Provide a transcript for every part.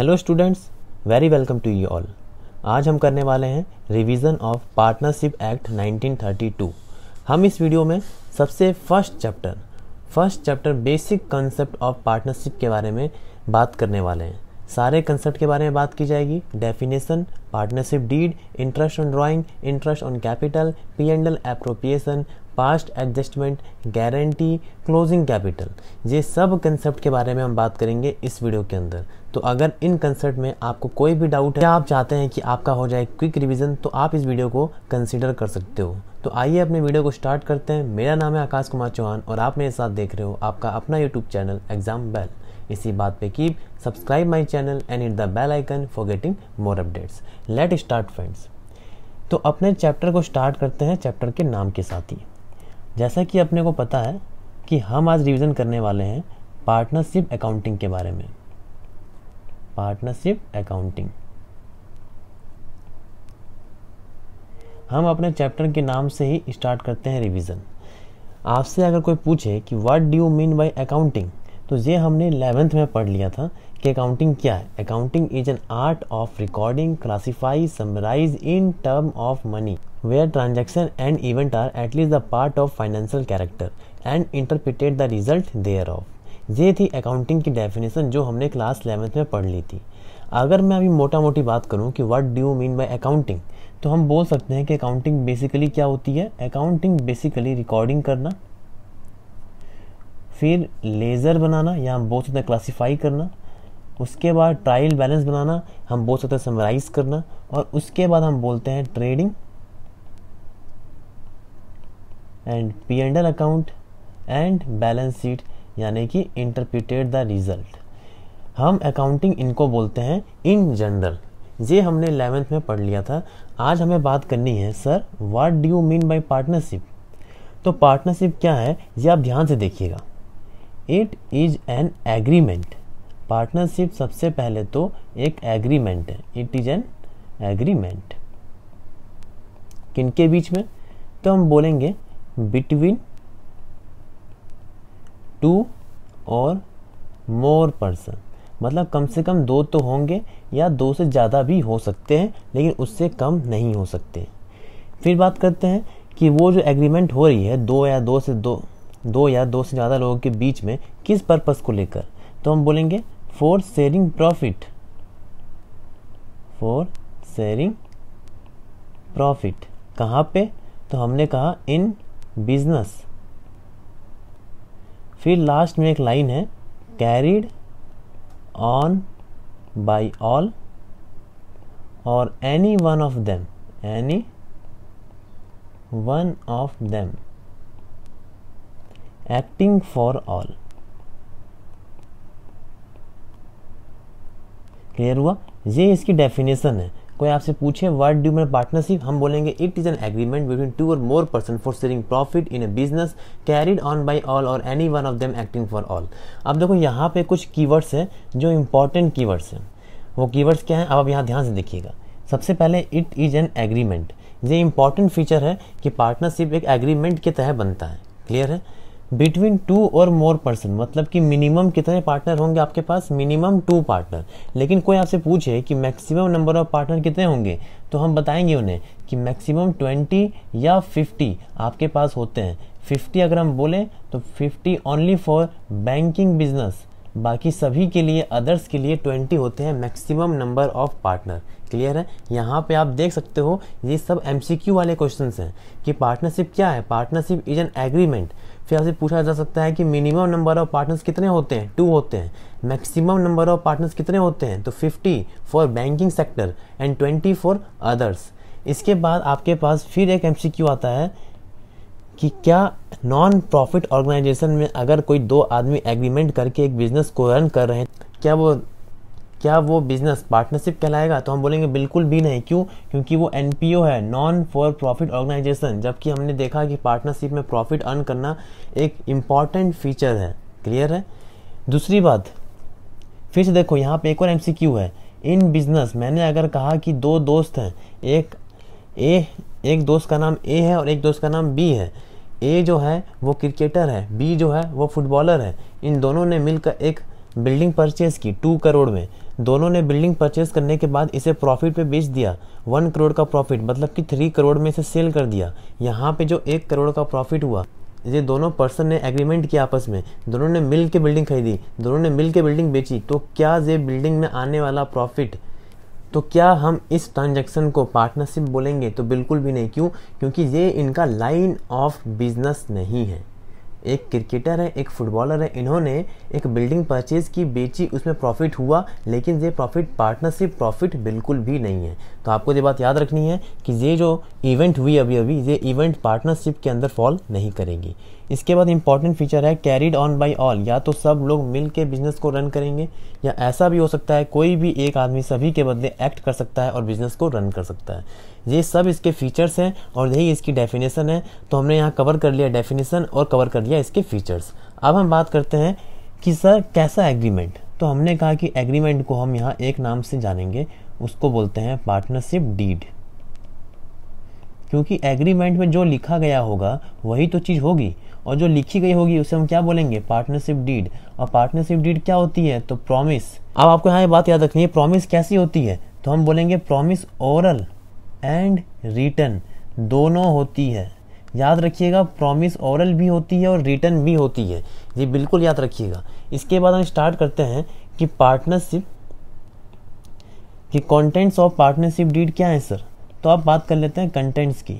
hello students very welcome to you all आज हम करने वाले हैं रिवीजन ऑफ पार्टनरशिप एक्ट 1932 हम इस वीडियो में सबसे first chapter first chapter basic concept of partnership के बारे में बात करने वाले हैं सारे कंसेप्ट के बारे में बात की जाएगी definition partnership deed interest on drawing interest on capital P and L fast adjustment guarantee closing capital ये सब कंसेप्ट के बारे में हम बात करेंगे इस वीडियो के अंदर तो अगर इन कंसेप्ट में आपको कोई भी डाउट है या आप चाहते हैं कि आपका हो जाए क्विक रिवीजन तो आप इस वीडियो को कंसिडर कर सकते हो तो आइए अपने वीडियो को स्टार्ट करते हैं मेरा नाम है आकाश कुमार चौहान और आप मेरे साथ देख रहे हो आपका अपना यूट्यूब चैनल एग्जाम बेल इसी बात पे keep subscribe my channel and it the bell icon for getting more updates let start friends तो अपने चैप्टर को स्टार्ट करते हैं चैप्टर के नाम के साथ ही जैसा कि अपने को पता है कि हम आज रिवीजन करने वाले हैं पार्टनरशिप अकाउंटिंग के बारे में पार्टनरशिप अकाउंटिंग हम अपने चैप्टर के नाम से ही स्टार्ट करते हैं रिवीजन आपसे अगर कोई पूछे कि what do you mean by accounting तो ये हमने इलेवेंथ में पढ़ लिया था कि अकाउंटिंग क्या है accounting is an art of recording classify summarise in term of money where transaction and event are at least the part of financial character and interpret the result thereof ये थी accounting की definition जो हमने class eleventh में पढ़ ली थी अगर मैं अभी मोटा मोटी बात करूँ कि what do you mean by accounting तो हम बोल सकते हैं कि अकाउंटिंग बेसिकली क्या होती है अकाउंटिंग बेसिकली रिकॉर्डिंग करना फिर लेज़र बनाना या हम बोल सकते हैं क्लासीफाई करना उसके बाद ट्रायल बैलेंस बनाना हम बोल सकते हैं समराइज करना और उसके बाद हम बोलते हैं trading and P and L account and balance sheet यानी कि इंटरप्रिटेड द रिजल्ट हम अकाउंटिंग इनको बोलते हैं इन जनरल ये हमने एलेवेंथ में पढ़ लिया था आज हमें बात करनी है sir what do you mean by partnership तो पार्टनरशिप क्या है ये आप ध्यान से देखिएगा it is an agreement partnership सबसे पहले तो एक एग्रीमेंट है इट इज़ एन एग्रीमेंट किन के बीच में तो हम बोलेंगे between two or more person मतलब कम से कम दो तो होंगे या दो से ज़्यादा भी हो सकते हैं लेकिन उससे कम नहीं हो सकते फिर बात करते हैं कि वो जो एग्रीमेंट हो रही है दो या दो से दो दो या दो से ज़्यादा लोगों के बीच में किस पर्पज़ को लेकर तो हम बोलेंगे for sharing profit for sharing profit कहाँ पे तो हमने कहा इन बिजनेस फिर लास्ट में एक लाइन है carried on by all or any one of them any one of them acting for all clear हुआ ये इसकी डेफिनेशन है कोई आपसे पूछे व्हाट डू मीन पार्टनरशिप हम बोलेंगे it is an agreement between two or more person for selling profit in a business carried on by all or any one of them acting for all अब देखो यहाँ पे कुछ keywords हैं जो important keywords हैं वो कीवर्ड्स क्या हैं अब आप यहाँ ध्यान से देखिएगा सबसे पहले इट इज एन एग्रीमेंट ये इंपॉर्टेंट फीचर है कि पार्टनरशिप एक एग्रीमेंट के तहत बनता है क्लियर है between two or more person मतलब कि मिनिमम कितने पार्टनर होंगे आपके पास मिनिमम टू पार्टनर लेकिन कोई आपसे पूछे कि मैक्सिमम नंबर ऑफ पार्टनर कितने होंगे तो हम बताएंगे उन्हें कि मैक्सिमम ट्वेंटी या फिफ्टी आपके पास होते हैं फिफ्टी अगर हम बोलें तो fifty only for banking business बाकी सभी के लिए अदर्स के लिए ट्वेंटी होते हैं maximum number of partner clear है यहाँ पे आप देख सकते हो ये सब एमसीक्यू वाले क्वेश्चंस हैं कि पार्टनरशिप क्या है पार्टनरशिप इज एन एग्रीमेंट फिर आपसे पूछा जा सकता है कि मिनिमम नंबर ऑफ पार्टनर्स कितने होते हैं टू होते हैं मैक्सिमम नंबर ऑफ पार्टनर्स कितने होते हैं तो 50 for banking sector and 20 for others इसके बाद आपके पास फिर एक एम आता है कि क्या नॉन प्रॉफिट ऑर्गेनाइजेशन में अगर कोई दो आदमी एग्रीमेंट करके एक बिजनेस को रन कर रहे हैं क्या वो क्या वो बिजनेस पार्टनरशिप कहलाएगा तो हम बोलेंगे बिल्कुल भी नहीं क्यों क्योंकि वो एन है नॉन फॉर प्रॉफिट ऑर्गेनाइजेशन जबकि हमने देखा कि पार्टनरशिप में प्रॉफिट अर्न करना एक इम्पॉर्टेंट फीचर है क्लियर है दूसरी बात फिर से देखो यहाँ पे एक और एम है इन बिजनेस मैंने अगर कहा कि दो दोस्त हैं एक ए एक दोस्त का नाम ए है और एक दोस्त का नाम बी है ए जो है वो क्रिकेटर है बी जो है वो फुटबॉलर है इन दोनों ने मिलकर एक बिल्डिंग परचेज की टू करोड़ में दोनों ने बिल्डिंग परचेज करने के बाद इसे प्रॉफिट पे बेच दिया वन करोड़ का प्रॉफिट मतलब कि थ्री करोड़ में इसे सेल कर दिया यहाँ पे जो एक करोड़ का प्रॉफिट हुआ ये दोनों पर्सन ने एग्रीमेंट किया आपस में दोनों ने मिल के बिल्डिंग खरीदी दोनों ने मिल के बिल्डिंग बेची तो क्या ये बिल्डिंग में आने वाला प्रॉफिट तो क्या हम इस ट्रांजैक्शन को पार्टनरशिप बोलेंगे तो बिल्कुल भी नहीं क्यों क्योंकि ये इनका लाइन ऑफ बिजनेस नहीं है एक क्रिकेटर है एक फुटबॉलर है इन्होंने एक बिल्डिंग परचेज की बेची उसमें प्रॉफिट हुआ लेकिन ये प्रॉफिट पार्टनरशिप प्रॉफिट बिल्कुल भी नहीं है तो आपको ये बात याद रखनी है कि ये जो इवेंट हुई अभी अभी ये इवेंट पार्टनरशिप के अंदर फॉल नहीं करेगी इसके बाद इंपॉर्टेंट फीचर है कैरीड ऑन बाई ऑल या तो सब लोग मिल के बिजनेस को रन करेंगे या ऐसा भी हो सकता है कोई भी एक आदमी सभी के बदले एक्ट कर सकता है और बिजनेस को रन कर सकता है ये सब इसके फीचर्स हैं और यही इसकी डेफिनेशन है तो हमने यहाँ कवर कर लिया डेफिनेशन और कवर कर लिया इसके फीचर्स अब हम बात करते हैं कि सर कैसा एग्रीमेंट तो हमने कहा कि एग्रीमेंट को हम यहाँ एक नाम से जानेंगे उसको बोलते हैं पार्टनरशिप डीड क्योंकि एग्रीमेंट में जो लिखा गया होगा वही तो चीज़ होगी और जो लिखी गई होगी उसे हम क्या बोलेंगे पार्टनरशिप डीड और पार्टनरशिप डीड क्या होती है तो प्रॉमिस अब आपको यहाँ ये बात याद रखनी है प्रॉमिस कैसी होती है तो हम बोलेंगे प्रॉमिस ओरल एंड रिटर्न दोनों होती है याद रखिएगा प्रॉमिस ओरल भी होती है और रिटर्न भी होती है ये बिल्कुल याद रखिएगा इसके बाद हम स्टार्ट करते हैं कि पार्टनरशिप कि कंटेंट्स ऑफ पार्टनरशिप डीड क्या है सर तो आप बात कर लेते हैं कंटेंट्स की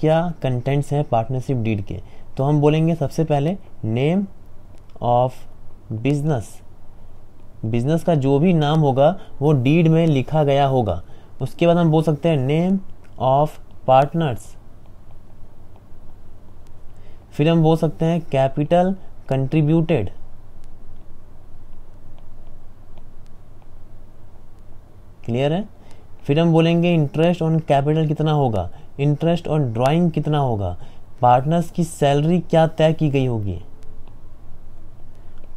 क्या कंटेंट्स हैं पार्टनरशिप डीड के तो हम बोलेंगे सबसे पहले नेम ऑफ बिजनेस बिजनेस का जो भी नाम होगा वो डीड में लिखा गया होगा उसके बाद हम बोल सकते हैं नेम ऑफ पार्टनर्स फिर हम बोल सकते हैं कैपिटल कंट्रीब्यूटेड क्लियर है फिर हम बोलेंगे इंटरेस्ट ऑन कैपिटल कितना होगा इंटरेस्ट ऑन ड्राइंग कितना होगा पार्टनर्स की सैलरी क्या तय की गई होगी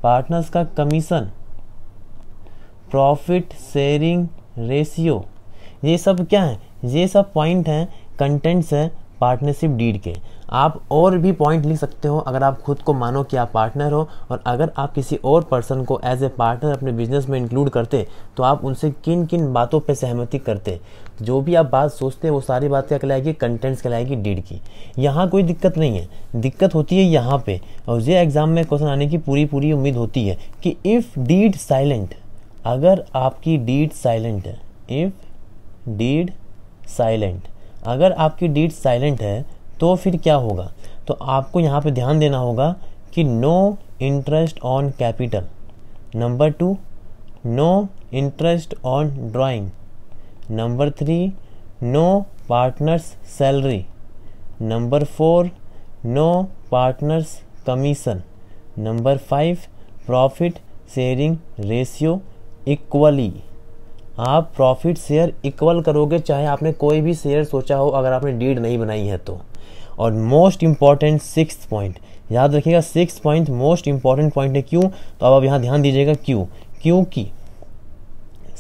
पार्टनर्स का कमीशन प्रॉफिट शेयरिंग रेशियो ये सब क्या है ये सब पॉइंट हैं कंटेंट्स हैं पार्टनरशिप डीड के आप और भी पॉइंट लिख सकते हो अगर आप खुद को मानो कि आप पार्टनर हो और अगर आप किसी और पर्सन को एज ए पार्टनर अपने बिजनेस में इंक्लूड करते तो आप उनसे किन किन बातों पर सहमति करते जो भी आप बात सोचते हैं वो सारी बात क्या कहलाएगी कंटेंट्स कहलाएगी डीड की यहाँ कोई दिक्कत नहीं है दिक्कत होती है यहाँ पे और ये एग्ज़ाम में क्वेश्चन आने की पूरी पूरी उम्मीद होती है कि इफ़ डीड साइलेंट अगर आपकी डीड साइलेंट है इफ़ डीड साइलेंट अगर आपकी डीड साइलेंट है तो फिर क्या होगा तो आपको यहाँ पे ध्यान देना होगा कि no interest on capital number two no interest on drawing number three no partners salary number four no partners commission number five profit sharing ratio equally आप प्रॉफिट शेयर इक्वल करोगे चाहे आपने कोई भी शेयर सोचा हो अगर आपने डीड नहीं बनाई है तो और मोस्ट इम्पॉर्टेंट सिक्स पॉइंट याद रखिएगा six point most important point है क्यों तो अब आप यहाँ ध्यान दीजिएगा क्यों क्योंकि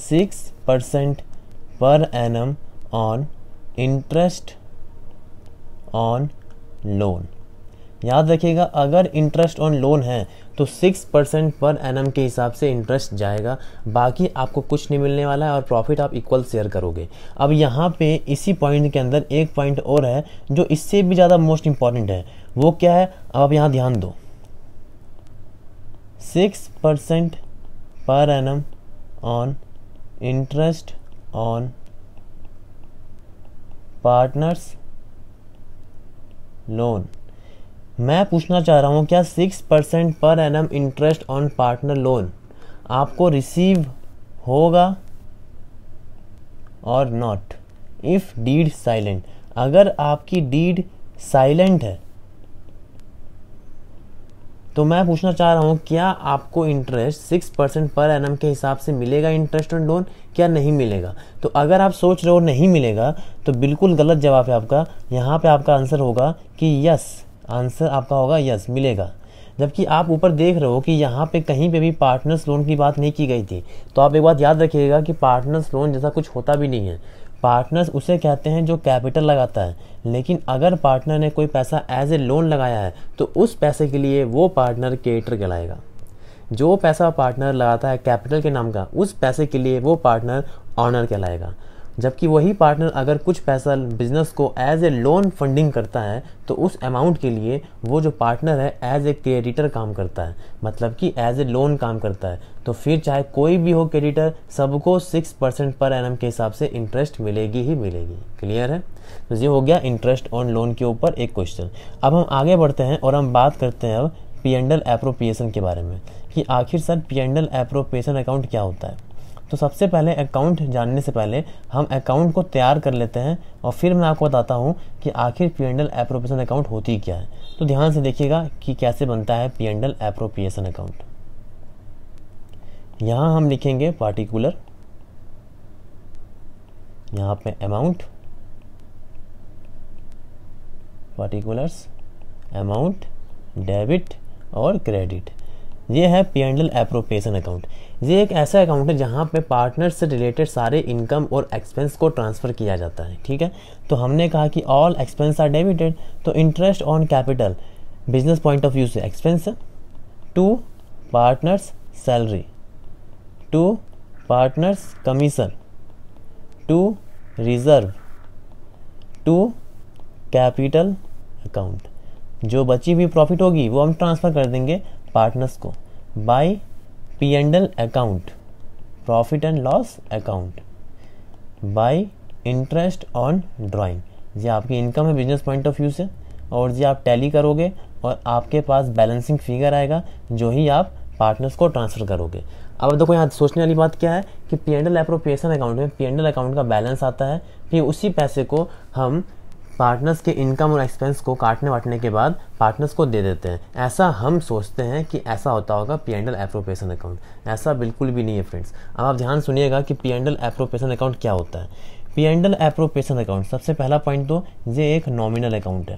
six percent per annum on interest on loan याद रखिएगा अगर इंटरेस्ट ऑन लोन है तो सिक्स परसेंट पर एन के हिसाब से इंटरेस्ट जाएगा बाकी आपको कुछ नहीं मिलने वाला है और प्रॉफिट आप इक्वल शेयर करोगे अब यहाँ पे इसी पॉइंट के अंदर एक पॉइंट और है जो इससे भी ज़्यादा मोस्ट इम्पॉर्टेंट है वो क्या है अब आप यहाँ ध्यान दो six percent per annum interest on partners loan मैं पूछना चाह रहा हूँ क्या six percent per annum interest on partner loan आपको रिसीव होगा और नॉट इफ़ डीड साइलेंट अगर आपकी डीड साइलेंट है तो मैं पूछना चाह रहा हूँ क्या आपको interest six percent per annum के हिसाब से मिलेगा इंटरेस्ट ऑन लोन क्या नहीं मिलेगा तो अगर आप सोच रहे हो नहीं मिलेगा तो बिल्कुल गलत जवाब है आपका यहाँ पे आपका आंसर होगा कि यस आंसर आपका होगा यस मिलेगा जबकि आप ऊपर देख रहे हो कि यहाँ पे कहीं पे भी पार्टनर्स लोन की बात नहीं की गई थी तो आप एक बात याद रखिएगा कि पार्टनर्स लोन जैसा कुछ होता भी नहीं है पार्टनर्स उसे कहते हैं जो कैपिटल लगाता है लेकिन अगर पार्टनर ने कोई पैसा एज ए लोन लगाया है तो उस पैसे के लिए वो पार्टनर केटर कहलाएगा जो पैसा पार्टनर लगाता है कैपिटल के नाम का उस पैसे के लिए वो पार्टनर ऑनर कहलाएगा जबकि वही पार्टनर अगर कुछ पैसा बिजनेस को एज ए लोन फंडिंग करता है तो उस अमाउंट के लिए वो जो पार्टनर है एज ए क्रेडिटर काम करता है मतलब कि एज ए लोन काम करता है तो फिर चाहे कोई भी हो क्रेडिटर सबको सिक्स परसेंट पर एन के हिसाब से इंटरेस्ट मिलेगी ही मिलेगी क्लियर है तो ये हो गया इंटरेस्ट ऑन लोन के ऊपर एक क्वेश्चन अब हम आगे बढ़ते हैं और हम बात करते हैं अब पी एंडल अप्रोप्रिएशन के बारे में कि आखिर sir P and L appropriation account क्या होता है तो सबसे पहले अकाउंट जानने से पहले हम अकाउंट को तैयार कर लेते हैं और फिर मैं आपको बताता हूँ कि आखिर पी एंडल एप्रोप्रिएशन अकाउंट होती क्या है तो ध्यान से देखिएगा कि कैसे बनता है पी एंडल एप्रोप्रिएशन अकाउंट यहाँ हम लिखेंगे पार्टिकुलर यहाँ पे अमाउंट पार्टिकुलर्स अमाउंट डेबिट और क्रेडिट ये है P and L appropriation account ये एक ऐसा अकाउंट है जहाँ पे पार्टनर से रिलेटेड सारे इनकम और एक्सपेंस को ट्रांसफ़र किया जाता है ठीक है तो हमने कहा कि ऑल एक्सपेंस आर डेबिटेड तो interest on capital business point of view से expense to partners salary to partners commission to reserve to capital account जो बची हुई प्रॉफिट होगी वो हम ट्रांसफ़र कर देंगे पार्टनर्स को by P and L account profit and loss account by interest on drawing ये आपकी इनकम है बिजनेस पॉइंट ऑफ व्यू से और ये आप टैली करोगे और आपके पास बैलेंसिंग फिगर आएगा जो ही आप पार्टनर्स को ट्रांसफ़र करोगे अब देखो यहाँ सोचने वाली बात क्या है कि P and L appropriation account में पी एंड एल अकाउंट का बैलेंस आता है फिर उसी पैसे को हम पार्टनर्स के इनकम और एक्सपेंस को काटने वाटने के बाद पार्टनर्स को दे देते हैं ऐसा हम सोचते हैं कि ऐसा होता होगा पी एंडल एप्रोप्रिएशन अकाउंट ऐसा बिल्कुल भी नहीं है फ्रेंड्स अब आप ध्यान सुनिएगा कि पी एंडल एप्रोप्रिएशन अकाउंट क्या होता है पी एंडल एप्रोप्रिएशन अकाउंट सबसे पहला पॉइंट तो ये एक नॉमिनल अकाउंट है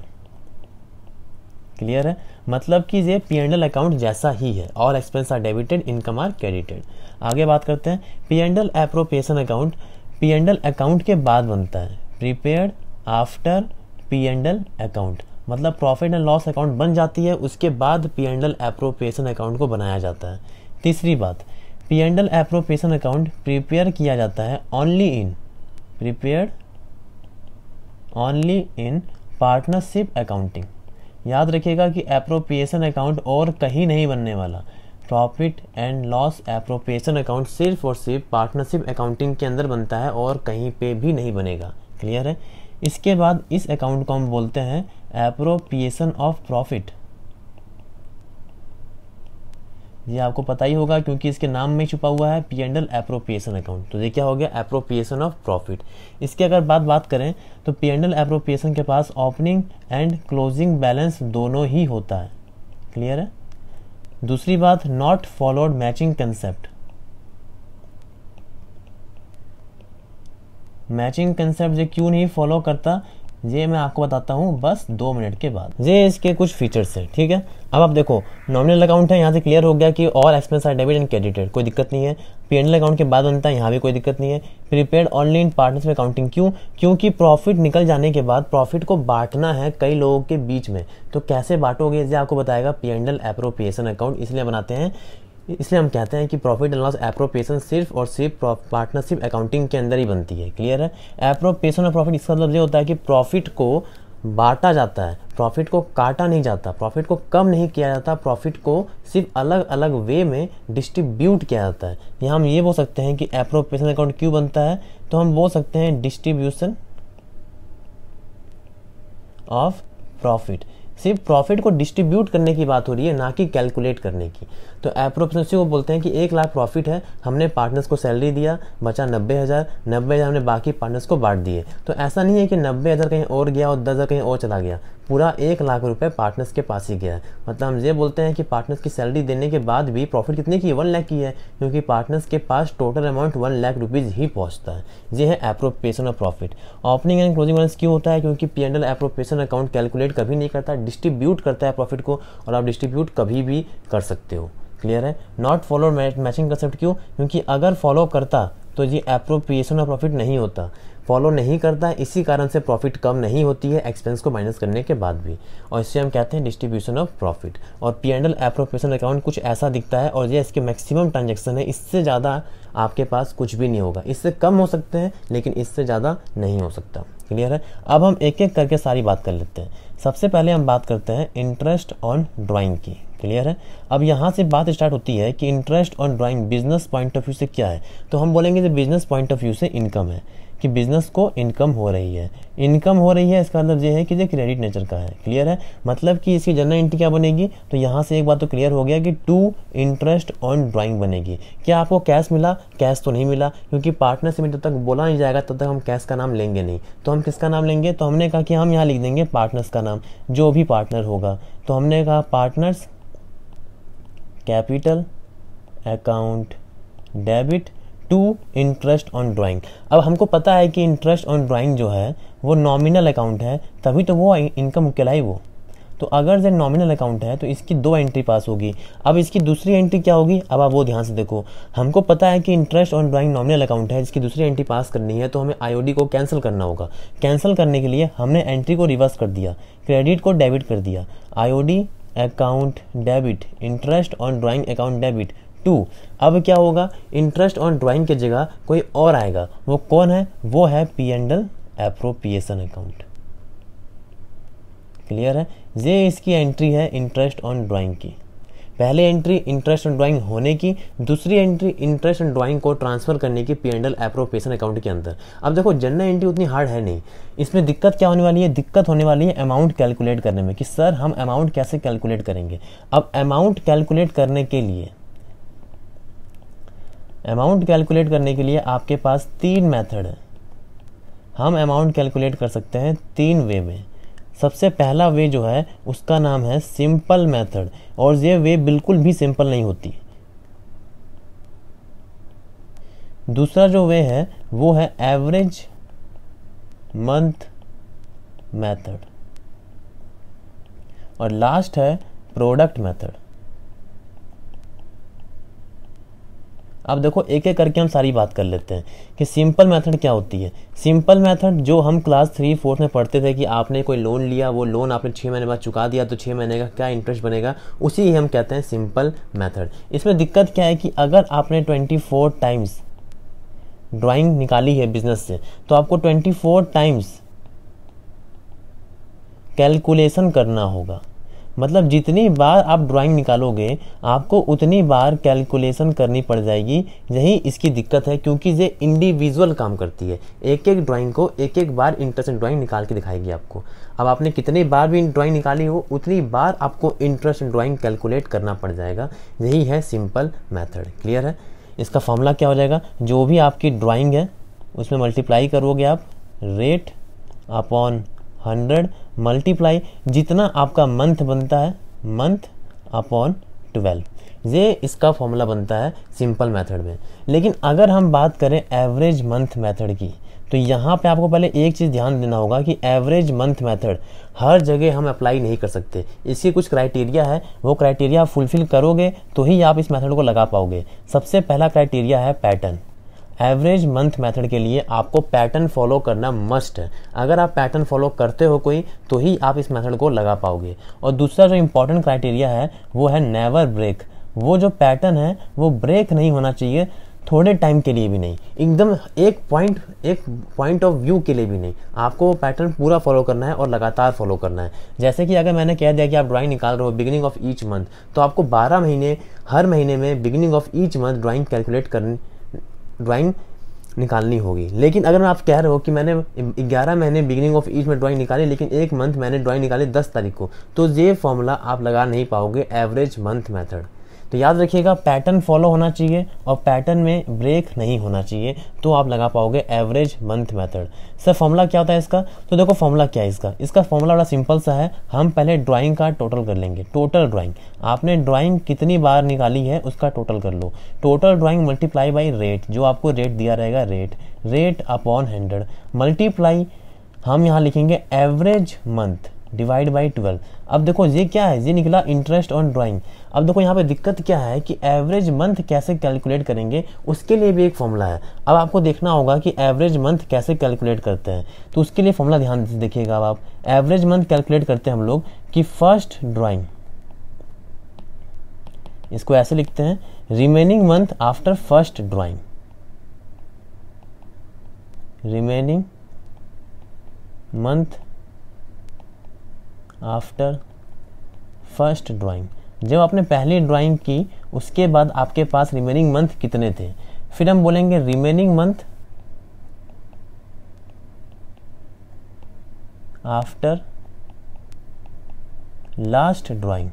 क्लियर है मतलब कि ये पी एंडल अकाउंट जैसा ही है all expense are debited income are credited आगे बात करते हैं P and L appropriation account P and L account के बाद बनता है prepaid after P and L account मतलब प्रॉफिट एंड लॉस अकाउंट बन जाती है उसके बाद P and L appropriation account को बनाया जाता है तीसरी बात पी एंड एल अप्रोप्रिएशन अकाउंट प्रिपेयर किया जाता है only in prepare only in partnership accounting याद रखिएगा कि अप्रोप्रिएशन अकाउंट और कहीं नहीं बनने वाला profit and loss appropriation account सिर्फ और सिर्फ पार्टनरशिप अकाउंटिंग के अंदर बनता है और कहीं पे भी नहीं बनेगा क्लियर है इसके बाद इस अकाउंट को हम बोलते हैं अप्रोप्रिएशन ऑफ प्रॉफिट ये आपको पता ही होगा क्योंकि इसके नाम में छुपा हुआ है P and L appropriation account तो ये क्या हो गया अप्रोप्रिएशन ऑफ प्रॉफिट इसके अगर बात बात करें तो पी एंड एल अप्रोप्रिएशन के पास ओपनिंग एंड क्लोजिंग बैलेंस दोनों ही होता है क्लियर है दूसरी बात not followed matching concept matching concept ये क्यों नहीं फॉलो करता ये मैं आपको बताता हूँ बस दो मिनट के बाद ये इसके कुछ फीचर्स है ठीक है अब आप देखो नॉमिनल अकाउंट है यहाँ से क्लियर हो गया कि all expense are debit and credited कोई दिक्कत नहीं है पी अकाउंट के बाद बनता है यहाँ भी कोई दिक्कत नहीं है प्रीपेड ऑनलाइन पार्टनर्स में अकाउंटिंग क्यों क्योंकि प्रॉफिट निकल जाने के बाद प्रॉफिट को बांटना है कई लोगों के बीच में तो कैसे बांटोगे ये आपको बताएगा पी एंडल एप्रोप्रिएशन अकाउंट इसलिए बनाते हैं इसलिए हम कहते हैं कि प्रॉफिट एंड लॉस एप्रोप्रिएशन सिर्फ और सिर्फ पार्टनरशिप अकाउंटिंग के अंदर ही बनती है क्लियर है एप्रोप्रिएशन और प्रॉफिट इसका मतलब ये होता है कि प्रॉफिट को बांटा जाता है प्रॉफिट को काटा नहीं जाता प्रॉफिट को कम नहीं किया जाता प्रॉफिट को सिर्फ अलग अलग वे में डिस्ट्रीब्यूट किया जाता है यहाँ हम ये बोल सकते हैं कि एप्रोप्रिएशन अकाउंट क्यों बनता है तो हम बोल सकते हैं डिस्ट्रीब्यूशन ऑफ प्रॉफिट सिर्फ प्रॉफिट को डिस्ट्रीब्यूट करने की बात हो रही है ना कि कैलकुलेट करने की तो अप्रोप्रेसी को बोलते हैं कि एक लाख प्रॉफिट है हमने पार्टनर्स को सैलरी दिया बचा नब्बे हज़ार नब्बे हज़ार हमने बाकी पार्टनर्स को बांट दिए तो ऐसा नहीं है कि नब्बे हज़ार कहीं और गया और दस हज़ार कहीं और चला गया पूरा एक लाख रुपए पार्टनर्स के पास ही गया है मतलब हम ये बोलते हैं कि पार्टनर्स की सैलरी देने के बाद भी प्रॉफिट कितने की वन लाख की है क्योंकि पार्टनर्स के पास total amount one lakh rupees ही पहुंचता है ये है appropriation of profit opening and closing balance क्यों होता है क्योंकि P and L appropriation account calculate कभी नहीं करता डिस्ट्रीब्यूट करता है प्रॉफिट को और आप डिस्ट्रीब्यूट कभी भी कर सकते हो क्लियर है नॉट फॉलो मैचिंग कंसेप्ट क्यों क्योंकि अगर फॉलो करता तो ये अप्रोप्रिएशन ऑफ प्रॉफिट नहीं होता फॉलो नहीं करता इसी कारण से प्रॉफिट कम नहीं होती है एक्सपेंस को माइनस करने के बाद भी और इससे हम कहते हैं डिस्ट्रीब्यूशन ऑफ प्रॉफिट और P and L appropriation account कुछ ऐसा दिखता है और ये इसके मैक्सिमम ट्रांजेक्शन है इससे ज़्यादा आपके पास कुछ भी नहीं होगा इससे कम हो सकते हैं लेकिन इससे ज़्यादा नहीं हो सकता क्लियर है अब हम एक एक करके सारी बात कर लेते हैं सबसे पहले हम बात करते हैं इंटरेस्ट ऑन ड्राइंग की क्लियर है अब यहाँ से बात स्टार्ट होती है कि interest on drawing business point of view से क्या है तो हम बोलेंगे बिजनेस पॉइंट ऑफ व्यू से इनकम है कि बिजनेस को इनकम हो रही है इनकम हो रही है इसका मतलब ये है कि ये क्रेडिट नेचर का है क्लियर है मतलब कि इसकी जनरल एंट्री क्या बनेगी तो यहाँ से एक बात तो क्लियर हो गया कि टू इंटरेस्ट ऑन ड्राइंग बनेगी क्या आपको कैश मिला कैश तो नहीं मिला क्योंकि पार्टनरशिप में जब तक बोला नहीं जाएगा तब तक हम कैश का नाम लेंगे नहीं तो हम किसका नाम लेंगे तो हमने कहा कि हम यहाँ लिख देंगे पार्टनर्स का नाम जो भी पार्टनर होगा तो हमने कहा partners capital account debit to interest on drawing अब हमको पता है कि इंटरेस्ट ऑन ड्राइंग जो है वो नॉमिनल अकाउंट है तभी तो वो इनकम कहलाई वो तो अगर जो नॉमिनल अकाउंट है तो इसकी दो एंट्री पास होगी अब इसकी दूसरी एंट्री क्या होगी अब आप वो ध्यान से देखो हमको पता है कि interest on drawing nominal account है इसकी दूसरी एंट्री पास करनी है तो हमें आईओडी को कैंसिल करना होगा कैंसिल करने के लिए हमने एंट्री को रिवर्स कर दिया क्रेडिट को डेबिट कर दिया IOD account debit interest on drawing account debit to अब क्या होगा इंटरेस्ट ऑन ड्राइंग की जगह कोई और आएगा वो कौन है वो है P and L appropriation account clear है ये इसकी एंट्री है इंटरेस्ट ऑन ड्राइंग की पहले एंट्री इंटरेस्ट एंड ड्राइंग होने की दूसरी एंट्री इंटरेस्ट एंड ड्राइंग को ट्रांसफर करने की P and L appropriation account के अंदर अब देखो जनरल एंट्री उतनी हार्ड है नहीं इसमें दिक्कत क्या होने वाली है दिक्कत होने वाली है अमाउंट कैलकुलेट करने में कि सर हम अमाउंट कैसे कैलकुलेट करेंगे अब अमाउंट कैलकुलेट करने के लिए अमाउंट कैलकुलेट करने के लिए आपके पास तीन मेथड है हम अमाउंट कैलकुलेट कर सकते हैं तीन वे में सबसे पहला वे जो है उसका नाम है सिंपल मेथड और ये वे बिल्कुल भी सिंपल नहीं होती दूसरा जो वे है वो है एवरेज मंथ मेथड और लास्ट है प्रोडक्ट मेथड अब देखो एक एक करके हम सारी बात कर लेते हैं कि सिंपल मेथड क्या होती है सिंपल मेथड जो हम क्लास थ्री फोर्थ में पढ़ते थे कि आपने कोई लोन लिया वो लोन आपने छः महीने बाद चुका दिया तो छः महीने का क्या इंटरेस्ट बनेगा उसी ही हम कहते हैं सिंपल मैथड इसमें दिक्कत क्या है कि अगर आपने ट्वेंटी फोर टाइम्स ड्राइंग निकाली है बिजनेस से तो आपको ट्वेंटी फोर टाइम्स कैलकुलेशन करना होगा मतलब जितनी बार आप ड्राइंग निकालोगे आपको उतनी बार कैलकुलेशन करनी पड़ जाएगी यही इसकी दिक्कत है क्योंकि ये इंडिविजुअल काम करती है एक एक ड्राइंग को एक एक बार इंटरेस्ट ड्राइंग निकाल के दिखाएगी आपको अब आपने कितनी बार भी ड्राइंग निकाली हो उतनी बार आपको इंटरेस्ट ड्राइंग कैलकुलेट करना पड़ जाएगा यही है सिंपल मैथड क्लियर है इसका फॉर्मूला क्या हो जाएगा जो भी आपकी ड्राॅइंग है उसमें मल्टीप्लाई करोगे आप रेट अपॉन हंड्रेड मल्टीप्लाई जितना आपका मंथ बनता है मंथ अपॉन ट्वेल्व ये इसका फॉर्मूला बनता है सिंपल मेथड में लेकिन अगर हम बात करें एवरेज मंथ मेथड की तो यहाँ पे आपको पहले एक चीज़ ध्यान देना होगा कि एवरेज मंथ मेथड हर जगह हम अप्लाई नहीं कर सकते इसके कुछ क्राइटेरिया है वो क्राइटेरिया आप फुलफिल करोगे तो ही आप इस मेथड को लगा पाओगे सबसे पहला क्राइटेरिया है पैटर्न एवरेज मंथ मेथड के लिए आपको पैटर्न फॉलो करना मस्ट है अगर आप पैटर्न फॉलो करते हो कोई तो ही आप इस मेथड को लगा पाओगे और दूसरा जो इम्पोर्टेंट क्राइटेरिया है वो है नेवर ब्रेक वो जो पैटर्न है वो ब्रेक नहीं होना चाहिए थोड़े टाइम के लिए भी नहीं एकदम एक पॉइंट एक पॉइंट ऑफ व्यू के लिए भी नहीं आपको वो पैटर्न पूरा फॉलो करना है और लगातार फॉलो करना है जैसे कि अगर मैंने कह दिया कि आप ड्राइंग निकाल रहे हो बिगिनिंग ऑफ ईच मंथ तो आपको 12 महीने हर महीने में beginning of each month drawing calculate करनी ड्राइंग निकालनी होगी लेकिन अगर आप कह रहे हो कि मैंने 11 महीने बिगिनिंग ऑफ ईच में ड्राइंग निकाली लेकिन एक मंथ मैंने ड्राइंग निकाली 10 तारीख को तो ये फॉर्मूला आप लगा नहीं पाओगे एवरेज मंथ मेथड तो याद रखिएगा पैटर्न फॉलो होना चाहिए और पैटर्न में ब्रेक नहीं होना चाहिए तो आप लगा पाओगे average month method sir formula क्या होता है इसका तो देखो फॉर्मूला क्या है इसका इसका फॉर्मूला बड़ा सिंपल सा है हम पहले ड्राइंग का टोटल कर लेंगे टोटल ड्राइंग आपने ड्राइंग कितनी बार निकाली है उसका टोटल कर लो total drawing multiply by rate जो आपको रेट दिया रहेगा rate rate upon hundred multiply हम यहाँ लिखेंगे average month divide by twelve अब देखो ये क्या है ये निकला इंटरेस्ट ऑन ड्राइंग अब देखो यहाँ पे दिक्कत क्या है कि एवरेज मंथ कैसे कैलकुलेट करेंगे उसके लिए भी एक फॉर्मूला है अब आपको देखना होगा कि एवरेज मंथ कैसे कैलकुलेट करते हैं तो उसके लिए फॉर्मूला ध्यान से देखिएगा अब आप एवरेज मंथ कैलकुलेट करते हैं हम लोग कि फर्स्ट ड्राइंग इसको ऐसे लिखते हैं remaining month after first drawing remaining month after first drawing जब आपने पहली ड्राइंग की उसके बाद आपके पास रिमेनिंग मंथ कितने थे फिर हम बोलेंगे remaining month after last drawing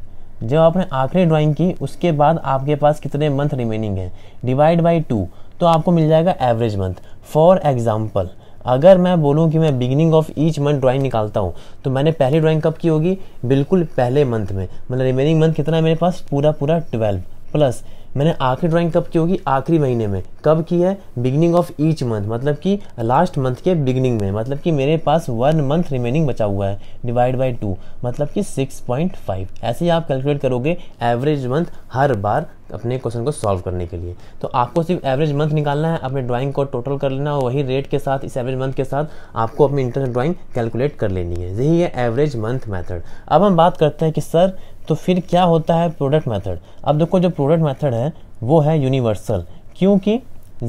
जब आपने आखिरी ड्राइंग की उसके बाद आपके पास कितने मंथ रिमेनिंग हैं डिवाइड बाई टू तो आपको मिल जाएगा एवरेज मंथ फॉर एग्जाम्पल अगर मैं बोलूँ कि मैं beginning of each month drawing निकालता हूँ तो मैंने पहली ड्राइंग कब की होगी बिल्कुल पहले मंथ में मतलब रिमेनिंग मंथ कितना है मेरे पास पूरा पूरा ट्वेल्व प्लस मैंने आखिरी ड्राइंग कब की होगी आखिरी महीने में कब की है बिगनिंग ऑफ ईच मंथ मतलब कि लास्ट मंथ के बिगनिंग में मतलब कि मेरे पास वन मंथ रिमेनिंग बचा हुआ है डिवाइड बाई टू मतलब कि सिक्स पॉइंट फाइव ऐसे ही आप कैलकुलेट करोगे एवरेज मंथ हर बार अपने क्वेश्चन को सॉल्व करने के लिए तो आपको सिर्फ एवरेज मंथ निकालना है अपने ड्राइंग को टोटल कर लेना है वही रेट के साथ इस एवरेज मंथ के साथ आपको अपनी इंटरनल ड्राइंग कैलकुलेट कर लेनी है यही है एवरेज मंथ मेथड अब हम बात करते हैं कि सर तो फिर क्या होता है प्रोडक्ट मेथड अब देखो जो प्रोडक्ट मेथड है वो है यूनिवर्सल क्योंकि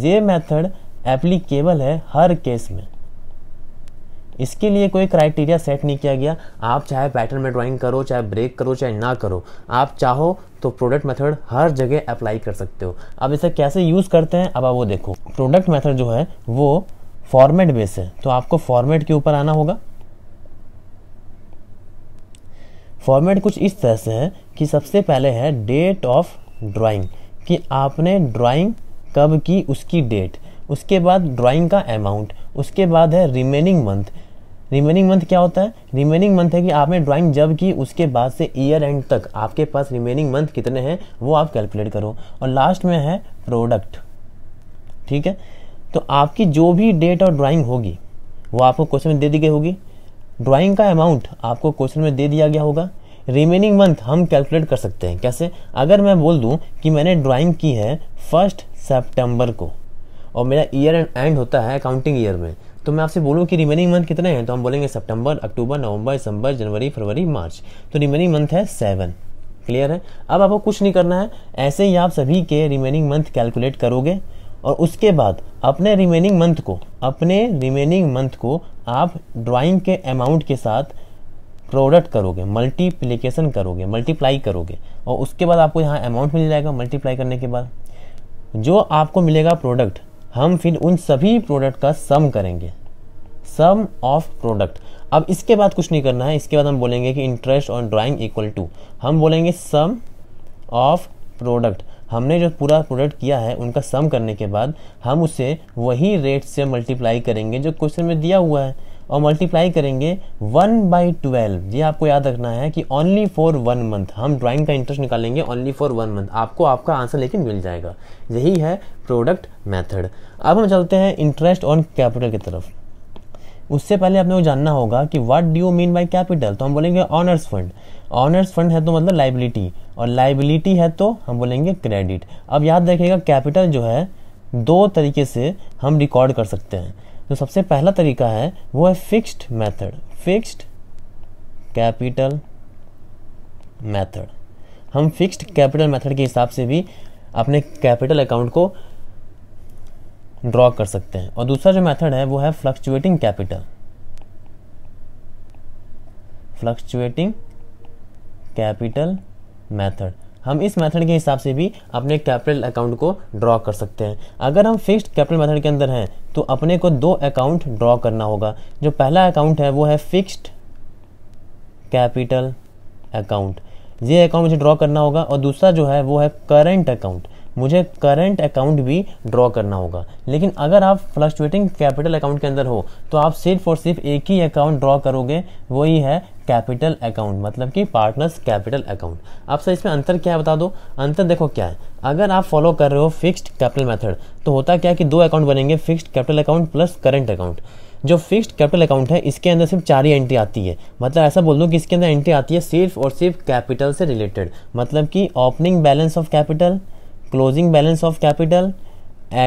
ये मेथड एप्लीकेबल है हर केस में इसके लिए कोई क्राइटेरिया सेट नहीं किया गया आप चाहे पैटर्न में ड्राइंग करो चाहे ब्रेक करो चाहे ना करो आप चाहो तो प्रोडक्ट मेथड हर जगह अप्लाई कर सकते हो अब इसे कैसे यूज़ करते हैं अब आप वो देखो प्रोडक्ट मेथड जो है वो फॉर्मेट बेस है तो आपको फॉर्मेट के ऊपर आना होगा फॉर्मेट कुछ इस तरह से है कि सबसे पहले है डेट ऑफ ड्राइंग कि आपने ड्राइंग कब की उसकी डेट उसके बाद ड्राइंग का अमाउंट उसके बाद है रिमेनिंग मंथ रिमेनिंग मंथ क्या होता है रिमेनिंग मंथ है कि आपने ड्राइंग जब की उसके बाद से ईयर एंड तक आपके पास रिमेनिंग मंथ कितने हैं वो आप कैलकुलेट करो और लास्ट में है प्रोडक्ट ठीक है तो आपकी जो भी डेट और ड्राइंग होगी वो आपको क्वेश्चन में दे दी गई होगी ड्राइंग का अमाउंट आपको क्वेश्चन में दे दिया गया होगा रिमेनिंग मंथ हम कैलकुलेट कर सकते हैं कैसे अगर मैं बोल दूं कि मैंने ड्राइंग की है फर्स्ट सितंबर को और मेरा ईयर एंड एंड होता है अकाउंटिंग ईयर में तो मैं आपसे बोलूँ कि रिमेनिंग मंथ कितने हैं तो हम बोलेंगे सितंबर अक्टूबर नवंबर दिसंबर जनवरी फरवरी मार्च तो रिमेनिंग मंथ है सेवन क्लियर है अब आपको कुछ नहीं करना है ऐसे ही आप सभी के रिमेनिंग मंथ कैलकुलेट करोगे और उसके बाद अपने रिमेनिंग मंथ को अपने रिमेनिंग मंथ को आप ड्राइंग के अमाउंट के साथ प्रोडक्ट करोगे मल्टीप्लीकेशन करोगे मल्टीप्लाई करोगे और उसके बाद आपको यहाँ अमाउंट मिल जाएगा मल्टीप्लाई करने के बाद जो आपको मिलेगा प्रोडक्ट हम फिर उन सभी प्रोडक्ट का सम करेंगे सम ऑफ प्रोडक्ट अब इसके बाद कुछ नहीं करना है इसके बाद हम बोलेंगे कि interest on drawing equal to हम बोलेंगे सम ऑफ प्रोडक्ट हमने जो पूरा प्रोडक्ट किया है उनका सम करने के बाद हम उसे वही रेट से मल्टीप्लाई करेंगे जो क्वेश्चन में दिया हुआ है और मल्टीप्लाई करेंगे वन बाई ट्वेल्व ये आपको याद रखना है कि ओनली फॉर वन मंथ हम ड्राइंग का इंटरेस्ट निकालेंगे ओनली फॉर वन मंथ आपको आपका आंसर लेकिन मिल जाएगा यही है प्रोडक्ट मेथड अब हम चलते हैं इंटरेस्ट ऑन कैपिटल की तरफ उससे पहले आपने को जानना होगा कि what do you mean by capital तो हम बोलेंगे ऑनर्स फंड ऑनर्स फंड है तो मतलब लाइबिलिटी और लाइबिलिटी है तो हम बोलेंगे क्रेडिट अब याद रखिएगा कैपिटल जो है दो तरीके से हम रिकॉर्ड कर सकते हैं जो तो सबसे पहला तरीका है वो है fixed method fixed capital method हम फिक्स्ड कैपिटल मेथड के हिसाब से भी अपने कैपिटल अकाउंट को ड्रॉ कर सकते हैं और दूसरा जो मेथड है वो है fluctuating capital fluctuating capital method हम इस मेथड के हिसाब से भी अपने कैपिटल अकाउंट को ड्रॉ कर सकते हैं अगर हम फिक्स्ड कैपिटल मेथड के अंदर हैं तो अपने को दो अकाउंट ड्रॉ करना होगा जो पहला अकाउंट है वो है फिक्स्ड कैपिटल अकाउंट ये अकाउंट मुझे ड्रॉ करना होगा और दूसरा जो है वो है करंट अकाउंट मुझे करंट अकाउंट भी ड्रॉ करना होगा लेकिन अगर आप फ्लक्चुएटिंग कैपिटल अकाउंट के अंदर हो तो आप सिर्फ और सिर्फ एक ही अकाउंट ड्रॉ करोगे वही है कैपिटल अकाउंट मतलब कि पार्टनर्स कैपिटल अकाउंट आप सर इसमें अंतर क्या है बता दो अंतर देखो क्या है अगर आप फॉलो कर रहे हो फिक्स्ड कैपिटल मेथड तो होता क्या है कि दो अकाउंट बनेंगे fixed capital account plus current account जो फिक्स्ड कैपिटल अकाउंट है इसके अंदर सिर्फ चार ही एंट्री आती है मतलब ऐसा बोल दूँ कि इसके अंदर एंट्री आती है सिर्फ और सिर्फ कैपिटल से रिलेटेड मतलब कि opening balance of capital closing balance of capital